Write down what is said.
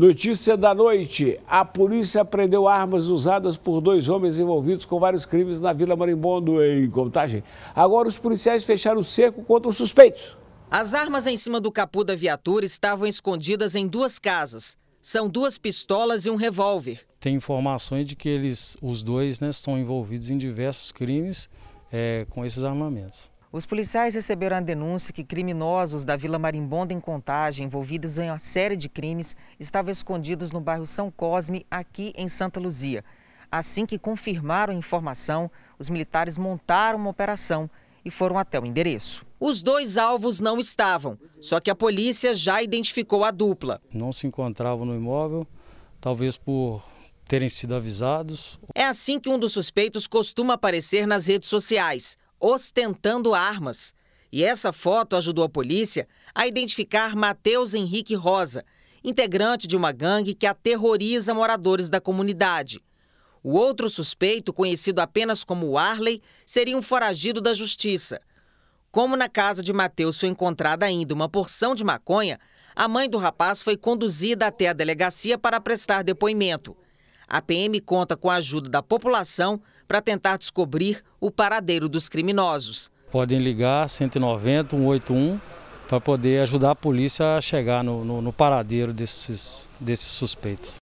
Notícia da noite: a polícia prendeu armas usadas por dois homens envolvidos com vários crimes na Vila Marimbondo, em Contagem. Agora, os policiais fecharam o cerco contra os suspeitos. As armas em cima do capô da viatura estavam escondidas em duas casas. São duas pistolas e um revólver. Tem informações de que eles, os dois, né, estão envolvidos em diversos crimes é, com esses armamentos. Os policiais receberam a denúncia que criminosos da Vila Marimbonda em Contagem, envolvidos em uma série de crimes, estavam escondidos no bairro São Cosme, aqui em Santa Luzia. Assim que confirmaram a informação, os militares montaram uma operação e foram até o endereço. Os dois alvos não estavam, só que a polícia já identificou a dupla. Não se encontravam no imóvel, talvez por terem sido avisados. É assim que um dos suspeitos costuma aparecer nas redes sociais ostentando armas. E essa foto ajudou a polícia a identificar Matheus Henrique Rosa, integrante de uma gangue que aterroriza moradores da comunidade. O outro suspeito, conhecido apenas como Arley, seria um foragido da justiça. Como na casa de Matheus foi encontrada ainda uma porção de maconha, a mãe do rapaz foi conduzida até a delegacia para prestar depoimento. A PM conta com a ajuda da população para tentar descobrir o paradeiro dos criminosos. Podem ligar 190 181 para poder ajudar a polícia a chegar no, no, no paradeiro desses, desses suspeitos.